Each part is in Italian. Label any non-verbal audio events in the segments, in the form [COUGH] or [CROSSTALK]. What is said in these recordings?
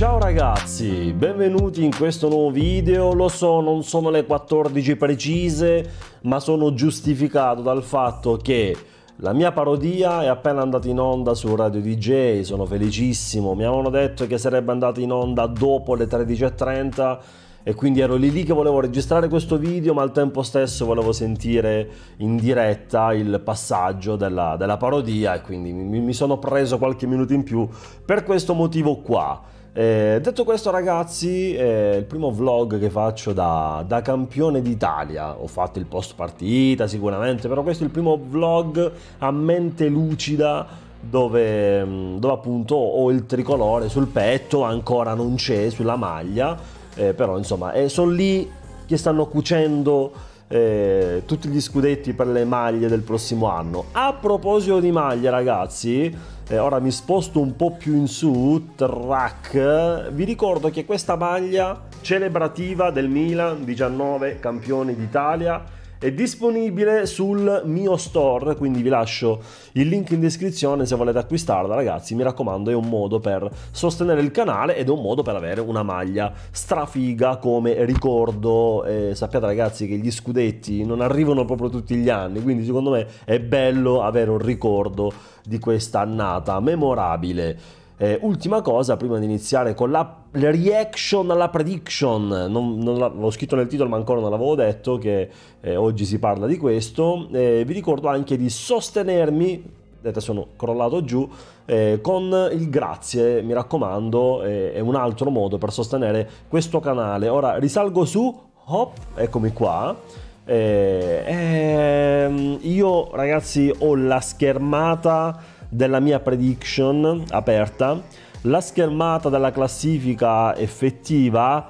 Ciao ragazzi, benvenuti in questo nuovo video, lo so non sono le 14 precise ma sono giustificato dal fatto che la mia parodia è appena andata in onda su Radio DJ, sono felicissimo, mi avevano detto che sarebbe andata in onda dopo le 13.30 e quindi ero lì lì che volevo registrare questo video ma al tempo stesso volevo sentire in diretta il passaggio della, della parodia e quindi mi, mi sono preso qualche minuto in più per questo motivo qua. Eh, detto questo ragazzi, è eh, il primo vlog che faccio da, da campione d'Italia, ho fatto il post partita sicuramente, però questo è il primo vlog a mente lucida dove, mm, dove appunto ho il tricolore sul petto, ancora non c'è sulla maglia, eh, però insomma eh, sono lì che stanno cucendo eh, tutti gli scudetti per le maglie del prossimo anno. A proposito di maglie, ragazzi, eh, ora mi sposto un po' più in su, track, vi ricordo che questa maglia celebrativa del Milan, 19 campioni d'Italia, è disponibile sul mio store, quindi vi lascio il link in descrizione se volete acquistarla ragazzi, mi raccomando è un modo per sostenere il canale ed è un modo per avere una maglia strafiga come ricordo, eh, sappiate ragazzi che gli scudetti non arrivano proprio tutti gli anni, quindi secondo me è bello avere un ricordo di questa annata memorabile. Eh, ultima cosa, prima di iniziare con la reaction alla prediction, non, non l'ho scritto nel titolo ma ancora non l'avevo detto che eh, oggi si parla di questo, eh, vi ricordo anche di sostenermi vedete sono crollato giù, eh, con il grazie, mi raccomando, eh, è un altro modo per sostenere questo canale. Ora risalgo su, hop, eccomi qua. Eh, ehm, io ragazzi ho la schermata della mia prediction aperta, la schermata della classifica effettiva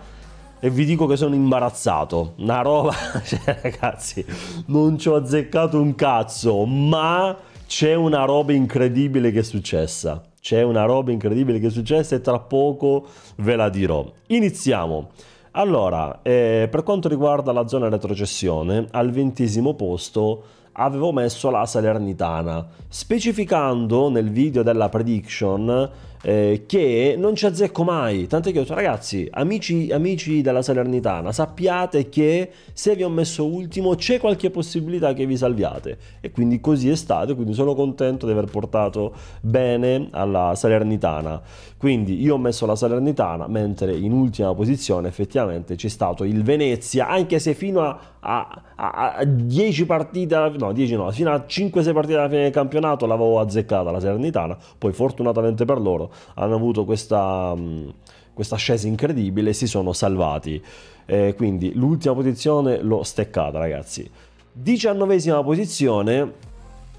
e vi dico che sono imbarazzato. Una roba, [LAUGHS] cioè ragazzi, non ci ho azzeccato un cazzo, ma c'è una roba incredibile che è successa. C'è una roba incredibile che è successa e tra poco ve la dirò. Iniziamo. Allora, eh, per quanto riguarda la zona retrocessione, al ventesimo posto avevo messo la Salernitana, specificando nel video della prediction eh, che non ci azzecco mai. Tant'è che ho detto, ragazzi, amici, amici della Salernitana, sappiate che se vi ho messo ultimo c'è qualche possibilità che vi salviate. E quindi così è stato, quindi sono contento di aver portato bene alla Salernitana. Quindi io ho messo la Salernitana, mentre in ultima posizione effettivamente c'è stato il Venezia, anche se fino a, a, a, a 10 partite, no 10 no, fino a 5-6 partite alla fine del campionato l'avevo azzeccata la Salernitana, poi fortunatamente per loro hanno avuto questa, mm, questa ascesa incredibile e si sono salvati. Eh, quindi l'ultima posizione l'ho steccata ragazzi. Diciannovesima posizione,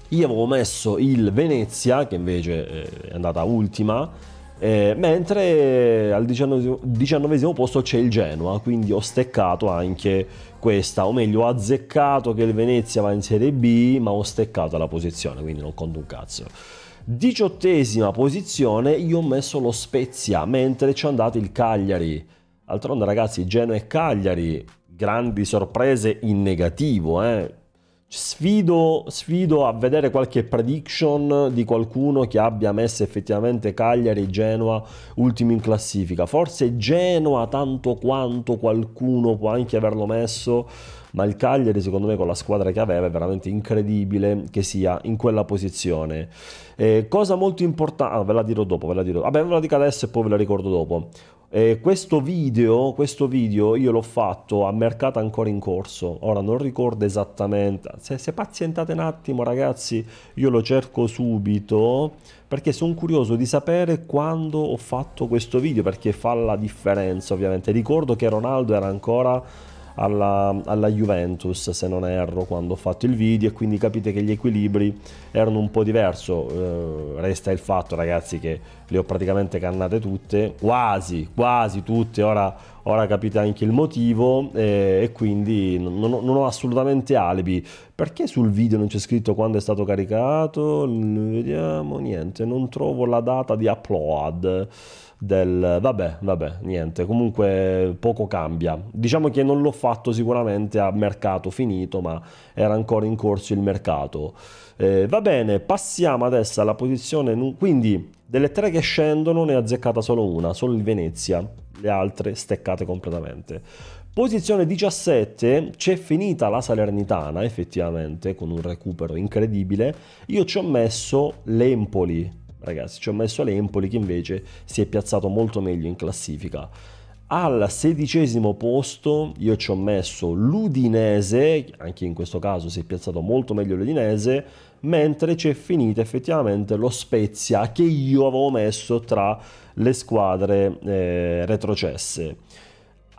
io avevo messo il Venezia che invece eh, è andata ultima. Eh, mentre al diciannovesimo posto c'è il Genoa, quindi ho steccato anche questa, o meglio ho azzeccato che il Venezia va in Serie B, ma ho steccato la posizione, quindi non conto un cazzo. Diciottesima posizione io ho messo lo Spezia, mentre ci è andato il Cagliari. D'altronde ragazzi, Genoa e Cagliari, grandi sorprese in negativo, eh? Sfido, sfido, a vedere qualche prediction di qualcuno che abbia messo effettivamente Cagliari e Genoa ultimi in classifica. Forse Genoa tanto quanto qualcuno può anche averlo messo, ma il Cagliari secondo me con la squadra che aveva è veramente incredibile che sia in quella posizione. Eh, cosa molto importante, ah, ve la dirò dopo, ve la ve la dico adesso e poi ve la ricordo dopo. Eh, questo, video, questo, video, io l'ho fatto a mercato ancora in corso, ora non ricordo esattamente, se, se pazientate un attimo ragazzi io lo cerco subito perché sono curioso di sapere quando ho fatto questo video perché fa la differenza ovviamente, ricordo che Ronaldo era ancora alla, alla, Juventus, se non erro, quando ho fatto il video e quindi capite che gli equilibri erano un po' diversi. Eh, resta il fatto, ragazzi, che le ho praticamente cannate tutte, quasi, quasi tutte, ora, ora capite anche il motivo eh, e quindi non, non ho assolutamente alibi. Perché sul video non c'è scritto quando è stato caricato? Vediamo, niente, non trovo la data di upload del vabbè, vabbè, niente, comunque poco cambia. Diciamo che non l'ho fatto sicuramente a mercato finito, ma era ancora in corso il mercato. Eh, va bene, passiamo adesso alla posizione, quindi delle tre che scendono ne è azzeccata solo una, solo il Venezia, le altre steccate completamente. Posizione 17 c'è finita la Salernitana effettivamente con un recupero incredibile. Io ci ho messo l'Empoli ragazzi, ci ho messo l'Empoli che invece si è piazzato molto meglio in classifica. Al sedicesimo posto io ci ho messo l'Udinese, anche in questo caso si è piazzato molto meglio l'Udinese, mentre c'è finita effettivamente lo Spezia che io avevo messo tra le squadre eh, retrocesse.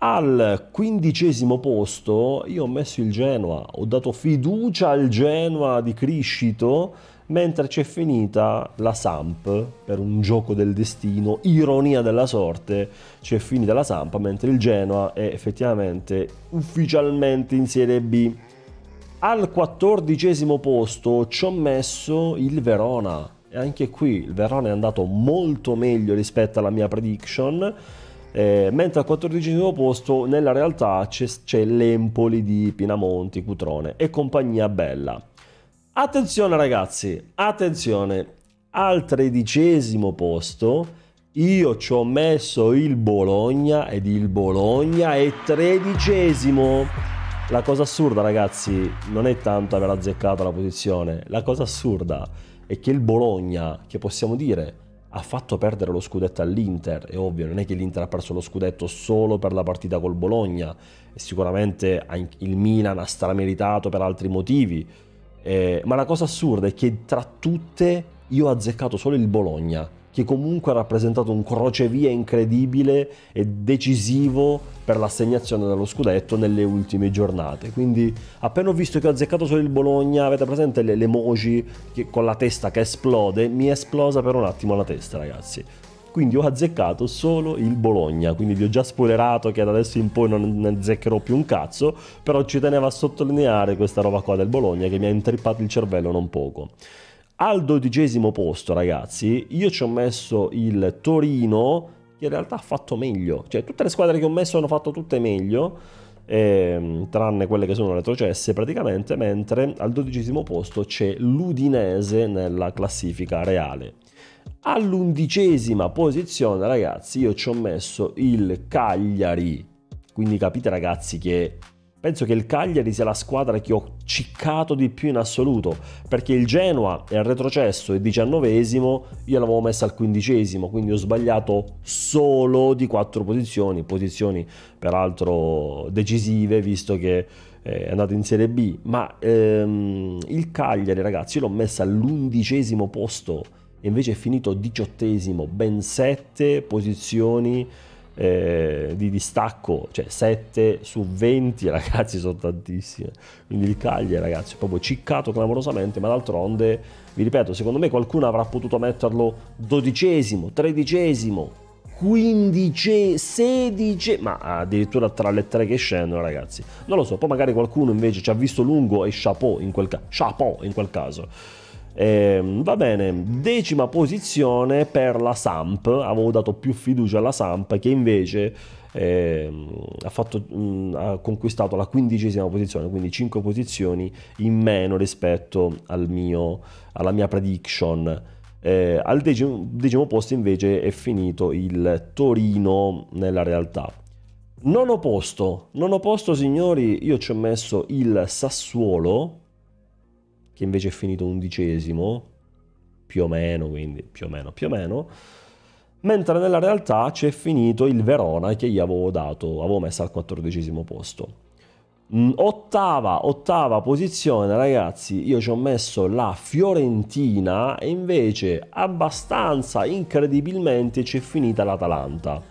Al quindicesimo posto io ho messo il Genoa, ho dato fiducia al Genoa di Criscito mentre c'è finita la Samp per un gioco del destino, ironia della sorte, c'è finita la Samp mentre il Genoa è effettivamente ufficialmente in Serie B. Al quattordicesimo posto ci ho messo il Verona e anche qui il Verona è andato molto meglio rispetto alla mia prediction. Eh, mentre al quattordicesimo posto nella realtà c'è, c'è l'Empoli di Pinamonti, Cutrone e compagnia bella. Attenzione ragazzi, attenzione, al tredicesimo posto io ci ho messo il Bologna ed il Bologna è tredicesimo. La cosa assurda ragazzi non è tanto aver azzeccato la posizione, la cosa assurda è che il Bologna, che possiamo dire, ha fatto perdere lo scudetto all'Inter. È ovvio, non è che l'Inter ha perso lo scudetto solo per la partita col Bologna, e sicuramente il Milan ha strameritato per altri motivi eh, ma la cosa assurda è che tra tutte io ho azzeccato solo il Bologna, che comunque ha rappresentato un crocevia incredibile e decisivo per l'assegnazione dello scudetto nelle ultime giornate. Quindi appena ho visto che ho azzeccato solo il Bologna, avete presente le, emoji che, con la testa che esplode, mi è esplosa per un attimo la testa ragazzi quindi ho azzeccato solo il Bologna, quindi vi ho già spoilerato che da adesso in poi non azzeccherò più un cazzo, però ci tenevo a sottolineare questa roba qua del Bologna che mi ha intrippato il cervello non poco. Al dodicesimo posto ragazzi io ci ho messo il Torino che in realtà ha fatto meglio, cioè tutte le squadre che ho messo hanno fatto tutte meglio. E, ehm, tranne quelle che sono retrocesse praticamente, mentre al dodicesimo posto c'è l'Udinese nella classifica reale. All'undicesima posizione, ragazzi, io ci ho messo il Cagliari. Quindi capite, ragazzi, che penso che il Cagliari sia la squadra che ho ciccato di più in assoluto, perché il Genoa è al retrocesso, è diciannovesimo, io l'avevo messa al quindicesimo, quindi ho sbagliato solo di quattro posizioni, posizioni peraltro decisive, visto che eh, è andato in Serie B, ma ehm, il Cagliari ragazzi io l'ho messa all'undicesimo posto, e invece è finito diciottesimo, ben sette posizioni eh, di distacco, cioè 7 su 20 [LAUGHS] ragazzi sono tantissime, quindi il Cagliari ragazzi è proprio ciccato clamorosamente, ma d'altronde, vi ripeto, secondo me qualcuno avrà potuto metterlo dodicesimo, tredicesimo, quindicesimo, sedicesimo, ma addirittura tra le tre che scendono ragazzi, non lo so, poi magari qualcuno invece ci ha visto lungo e chapeau in quel, ca- chapeau in quel caso. Eh, va bene, decima posizione per la Samp, avevo dato più fiducia alla Samp che invece eh, ha, fatto, mh, ha, conquistato la quindicesima posizione, quindi 5 posizioni in meno rispetto al mio, alla mia prediction. Eh, al decimo, decimo posto invece è finito il Torino nella realtà. Nono posto, nono posto signori, io ci ho messo il Sassuolo che invece è finito undicesimo, più o meno, quindi più o meno, più o meno, mentre nella realtà c'è finito il Verona che gli avevo dato, avevo messo al quattordicesimo posto. Mm, ottava, ottava posizione ragazzi, io ci ho messo la Fiorentina e invece abbastanza incredibilmente c'è finita l'Atalanta.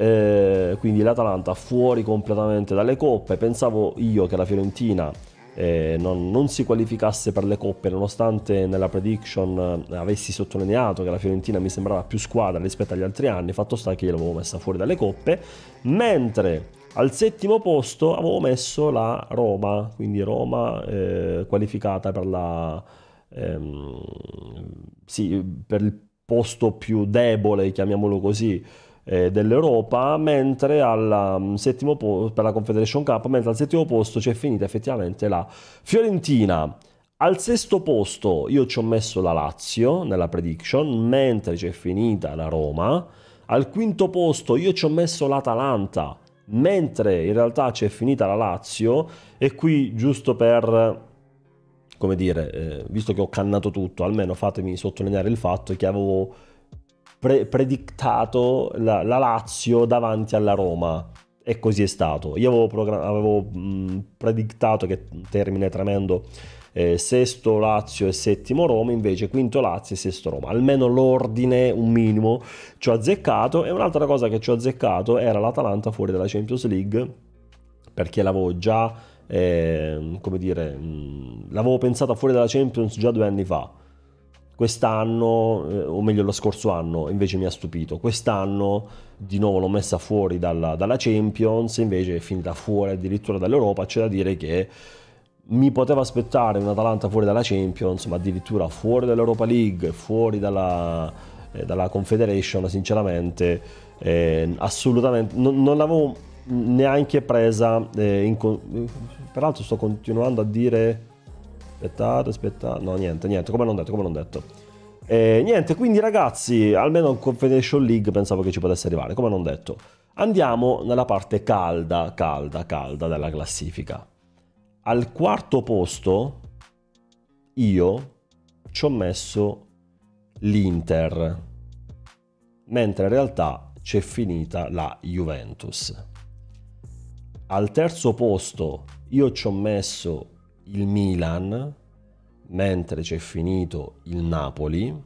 Eh, quindi l'Atalanta fuori completamente dalle coppe, pensavo io che la Fiorentina eh, non, non, si qualificasse per le coppe, nonostante nella prediction eh, avessi sottolineato che la Fiorentina mi sembrava più squadra rispetto agli altri anni, fatto sta che io l'avevo messa fuori dalle coppe, mentre al settimo posto avevo messo la Roma, quindi Roma eh, qualificata per, la, ehm, sì, per il posto più debole, chiamiamolo così, eh, dell'Europa, mentre al mm, settimo posto, per la Confederation Cup, mentre al settimo posto c'è finita effettivamente la Fiorentina. Al sesto posto io ci ho messo la Lazio nella prediction, mentre c'è finita la Roma. Al quinto posto io ci ho messo l'Atalanta, mentre in realtà c'è finita la Lazio. E qui giusto per come dire, eh, visto che ho cannato tutto, almeno fatemi sottolineare il fatto che avevo pre- predictato la, la, Lazio davanti alla Roma. E così è stato. Io avevo, program- avevo mh, predictato, che termine tremendo, eh, sesto Lazio e settimo Roma, invece quinto Lazio e sesto Roma. Almeno l'ordine, un minimo, ci ho azzeccato. E un'altra cosa che ci ho azzeccato era l'Atalanta fuori dalla Champions League, perché l'avevo già, eh, come dire, mh, l'avevo pensata fuori dalla Champions già due anni fa Quest'anno, eh, o meglio lo scorso anno, invece mi ha stupito. Quest'anno di nuovo l'ho messa fuori dalla, dalla Champions, invece è finita fuori addirittura dall'Europa. C'è da dire che mi poteva aspettare un'Atalanta fuori dalla Champions, ma addirittura fuori dall'Europa League, fuori dalla, eh, dalla Confederation, sinceramente, eh, assolutamente non, non, l'avevo neanche presa. Eh, in, eh, peraltro sto continuando a dire Aspettate, aspettate. No, niente, niente, come non detto, come non detto. E eh, niente, quindi ragazzi, almeno in Confederation League pensavo che ci potesse arrivare, come non detto. Andiamo nella parte calda, calda, calda della classifica. Al quarto posto io ci ho messo l'Inter, mentre in realtà c'è finita la Juventus. Al terzo posto io ci ho messo il Milan, mentre c'è finito il Napoli.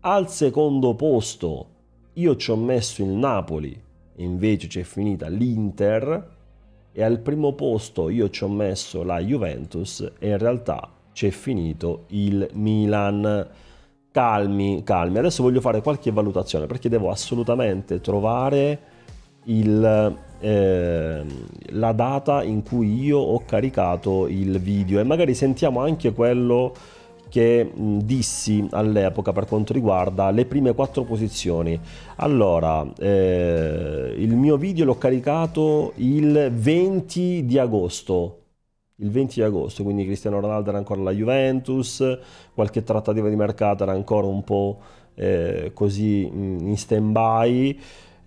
Al secondo posto io ci ho messo il Napoli, invece c'è finita l'Inter. E al primo posto io ci ho messo la Juventus e in realtà c'è finito il Milan. Calmi, calmi. Adesso voglio fare qualche valutazione perché devo assolutamente trovare il Ehm, la data in cui io ho caricato il video e magari sentiamo anche quello che dissi all'epoca per quanto riguarda le prime quattro posizioni. Allora, eh, il mio video l'ho caricato il 20 di agosto. Il 20 di agosto, quindi Cristiano Ronaldo era ancora alla Juventus, qualche trattativa di mercato era ancora un po' eh, così in stand by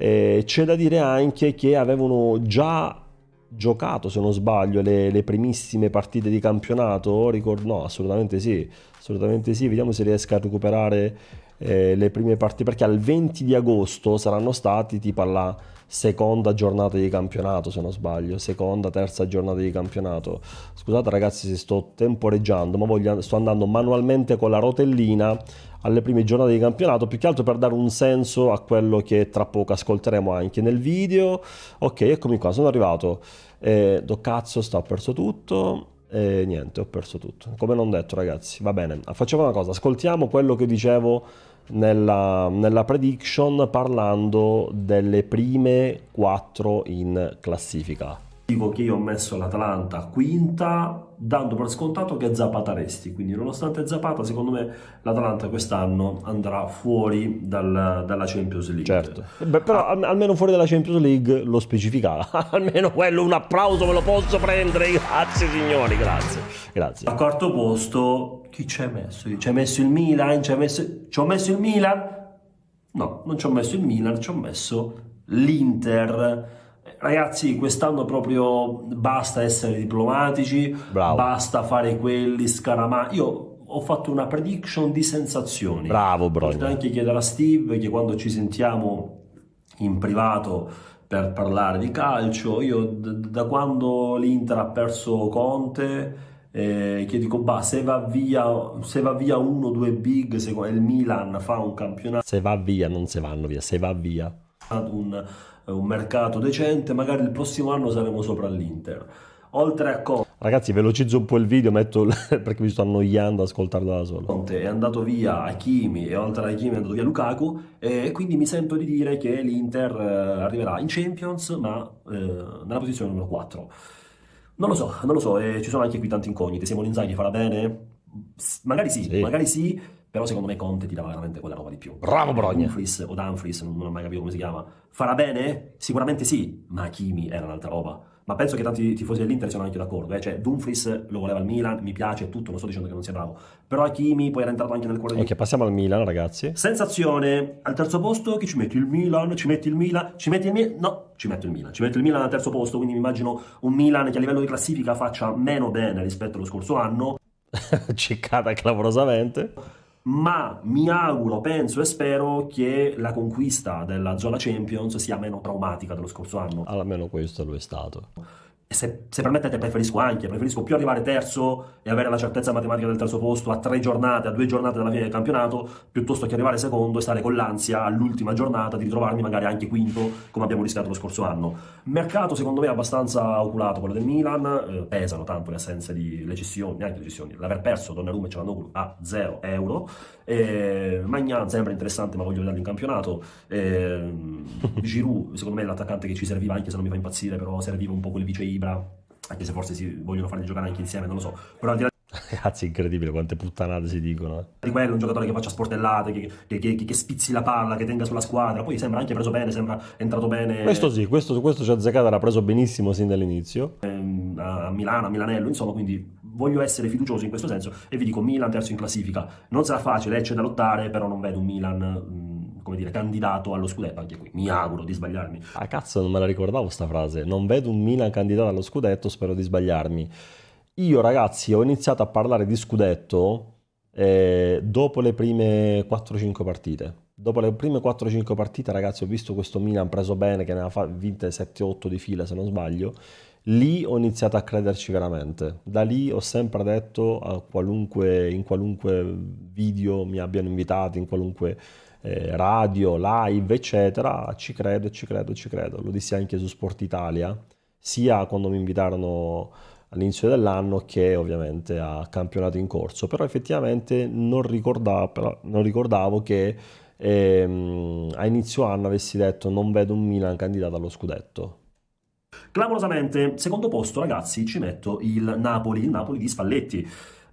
eh, c'è da dire anche che avevano già giocato, se non sbaglio, le, le primissime partite di campionato. Ricordo, no, assolutamente sì, assolutamente sì. Vediamo se riesco a recuperare eh, le prime partite, perché al 20 di agosto saranno stati tipo alla seconda giornata di campionato, se non sbaglio, seconda, terza giornata di campionato. Scusate ragazzi se sto temporeggiando, ma voglio, sto andando manualmente con la rotellina alle prime giornate di campionato, più che altro per dare un senso a quello che tra poco ascolteremo anche nel video. Ok, eccomi qua, sono arrivato. Eh, do cazzo, sta, ho perso tutto. E eh, niente, ho perso tutto. Come non detto, ragazzi, va bene. Facciamo una cosa, ascoltiamo quello che dicevo nella, nella prediction parlando delle prime quattro in classifica che io ho messo l'Atalanta quinta, dando per scontato che Zapata resti. Quindi, nonostante Zapata, secondo me l'Atalanta quest'anno andrà fuori dal, dalla Champions League. Certo, eh, Beh, però ah. almeno fuori dalla Champions League lo specificava. [LAUGHS] almeno quello, un applauso me lo posso prendere. Grazie, signori, grazie. grazie. A quarto posto, chi ci hai messo? Ci hai messo il Milan? Ci, messo... ci ho messo il Milan? No, non ci ho messo il Milan, ci ho messo l'Inter ragazzi, quest'anno proprio basta essere diplomatici, Bravo. basta fare quelli scaramati. Io ho fatto una prediction di sensazioni. Bravo, bro. Potete anche chiedere a Steve che quando ci sentiamo in privato per parlare di calcio, io da quando l'Inter ha perso Conte eh, che dico bah, se va via se va via uno o due big se il Milan fa un campionato se va via non se vanno via se va via un, eh, un mercato decente, magari il prossimo anno saremo sopra l'Inter. Oltre a Conte. Ragazzi, velocizzo un po' il video, metto [LAUGHS] perché mi sto annoiando ad ascoltarlo da solo. Conte è andato via Hakimi e oltre a Hakimi è andato via Lukaku e quindi mi sento di dire che l'Inter eh, arriverà in Champions, ma eh, nella posizione numero 4. Non lo so, non lo so, e ci sono anche qui tante incognite. Siamo l'Inzaghi farà bene? Magari sì, sì. magari sì però secondo me Conte ti dà veramente quella roba di più. Bravo Brogna. Dumfries o Dumfries, non ho mai capito come si chiama. Farà bene? Sicuramente sì, ma Hakimi era un'altra roba. Ma penso che tanti tifosi dell'Inter siano anche d'accordo. Eh? Cioè, Dumfries lo voleva al Milan, mi piace tutto, non sto dicendo che non sia bravo. Però Hakimi poi era entrato anche nel cuore di... Ok, passiamo al Milan, ragazzi. Sensazione. Al terzo posto chi ci metti? Il Milan? Ci metti il Milan? Ci metti il Milan? No, ci metto il Milan. Ci metto il Milan al terzo posto, quindi mi immagino un Milan che a livello di classifica faccia meno bene rispetto allo scorso anno. [LAUGHS] Ciccata clamorosamente ma mi auguro, penso e spero che la conquista della Zola Champions sia meno traumatica dello scorso anno. Almeno questo lo è stato se, se, permettete preferisco anche, preferisco più arrivare terzo e avere la certezza matematica del terzo posto a tre giornate, a due giornate dalla fine del campionato, piuttosto che arrivare secondo e stare con l'ansia all'ultima giornata di ritrovarmi magari anche quinto, come abbiamo rischiato lo scorso anno. Mercato secondo me abbastanza oculato quello del Milan, eh, pesano tanto le assenze di le cessioni, neanche le cessioni, l'aver perso Donnarumma e Cialanoglu a 0 euro. Eh, Magnan sembra interessante ma voglio vederlo in campionato. Eh, Giroud secondo me è l'attaccante che ci serviva anche se non mi fa impazzire, però serviva un po' quel viceino Ibra, anche se forse si vogliono farli giocare anche insieme, non lo so, però al di là [LAUGHS] Ragazzi, incredibile quante puttanate si dicono. Eh. Di quello, un giocatore che faccia sportellate, che, che, che, che, spizzi la palla, che tenga sulla squadra. Poi sembra anche preso bene, sembra entrato bene. Questo sì, questo, questo c'è ha l'ha preso benissimo sin dall'inizio. Ehm, a Milano, a Milanello, insomma, quindi voglio essere fiducioso in questo senso e vi dico Milan terzo in classifica. Non sarà facile, eh, c'è da lottare, però non vedo un Milan come dire, candidato allo scudetto anche qui. Mi auguro di sbagliarmi. Ah cazzo, non me la ricordavo questa frase. Non vedo un Milan candidato allo scudetto, spero di sbagliarmi. Io ragazzi ho iniziato a parlare di scudetto eh, dopo le prime 4-5 partite. Dopo le prime 4-5 partite ragazzi ho visto questo Milan preso bene che ne ha vinte 7-8 di fila se non sbaglio lì ho iniziato a crederci veramente. Da lì ho sempre detto qualunque, in qualunque video mi abbiano invitato, in qualunque eh, radio, live, eccetera, ci credo, ci credo, ci credo. Lo dissi anche su Sport Italia, sia quando mi invitarono all'inizio dell'anno che ovviamente a campionato in corso, però effettivamente non ricordavo, non ricordavo che ehm, a inizio anno avessi detto non vedo un Milan candidato allo scudetto. Clamorosamente, secondo posto ragazzi, ci metto il Napoli, il Napoli di Spalletti.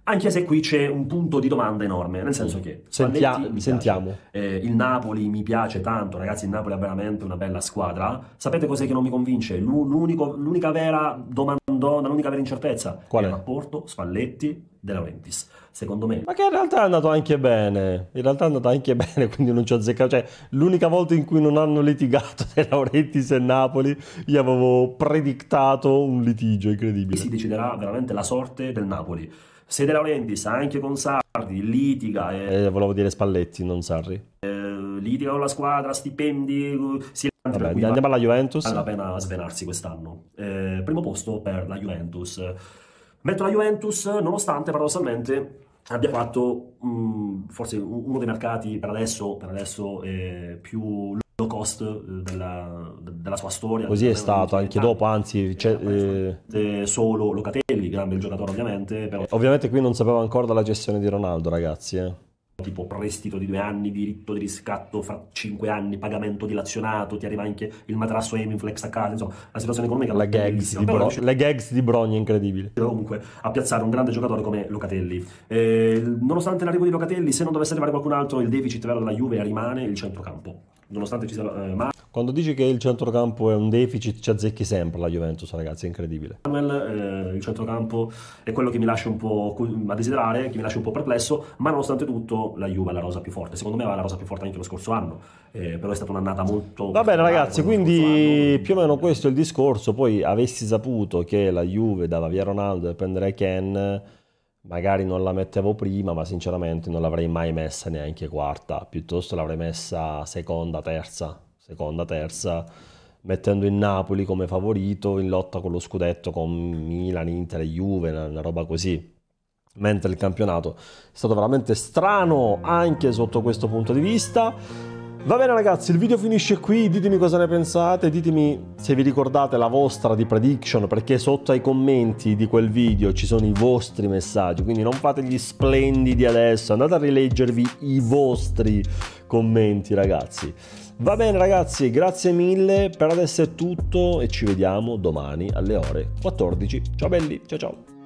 Anche se qui c'è un punto di domanda enorme, nel senso che Sentia- Spalletti, sentiamo. Eh, il Napoli mi piace tanto, ragazzi, il Napoli è veramente una bella squadra. Sapete cos'è che non mi convince? L'unico, l'unica vera domanda, l'unica vera incertezza Qual è? il rapporto Spalletti De Laurentiis, secondo me. Ma che in realtà è andato anche bene, in realtà è andato anche bene, [LAUGHS] quindi non ci ho azzeccato, cioè l'unica volta in cui non hanno litigato De Laurentiis e Napoli, io avevo predictato un litigio incredibile. Si deciderà veramente la sorte del Napoli. Se De Laurenti anche con Sardi, litiga. E... Eh. eh, volevo dire Spalletti, non Sarri. Eh, litiga con la squadra, stipendi. Si... Vabbè, andiamo va... alla Juventus. Vale la pena svenarsi quest'anno. Eh, primo posto per la Juventus. Metto la Juventus, nonostante paradossalmente abbia fatto mh, mm, forse uno dei mercati per adesso, per adesso eh, più low cost eh, della, della sua storia. Così è stato anche dopo, anzi, eh, c'è, cioè, eh, solo Locatelli grande giocatore ovviamente. Però... Eh, ovviamente qui non sapeva ancora della gestione di Ronaldo ragazzi. Eh. Tipo prestito di due anni, diritto di riscatto fra cinque anni, pagamento dilazionato, ti arriva anche il matrasso Eminflex a casa, insomma la situazione economica la gags di però... Le gags di Brogni incredibili. Comunque a piazzare un grande giocatore come Locatelli. Eh, nonostante l'arrivo di Locatelli, se non dovesse arrivare qualcun altro, il deficit vero della Juve rimane il centrocampo nonostante ci sia... eh, Mar- quando dici che il centrocampo è un deficit ci azzecchi sempre la Juventus ragazzi è incredibile Manuel, eh, il centrocampo è quello che mi lascia un po' a desiderare che mi lascia un po' perplesso ma nonostante tutto la Juve è la rosa più forte secondo me aveva la rosa più forte anche lo scorso anno eh, però è stata un'annata molto va bene ragazzi quindi più o meno questo è il discorso poi avessi saputo che la Juve dava via Ronaldo e prendere Ken magari non la mettevo prima, ma sinceramente non l'avrei mai messa neanche quarta, piuttosto l'avrei messa seconda, terza, seconda, terza, mettendo il Napoli come favorito in lotta con lo scudetto con Milan, Inter e Juve, una roba così. Mentre il campionato è stato veramente strano anche sotto questo punto di vista. Va bene ragazzi, il video finisce qui, ditemi cosa ne pensate, ditemi se vi ricordate la vostra di prediction, perché sotto ai commenti di quel video ci sono i vostri messaggi, quindi non fate gli splendidi adesso, andate a rileggervi i vostri commenti ragazzi. Va bene ragazzi, grazie mille, per adesso è tutto e ci vediamo domani alle ore 14. Ciao belli, ciao ciao!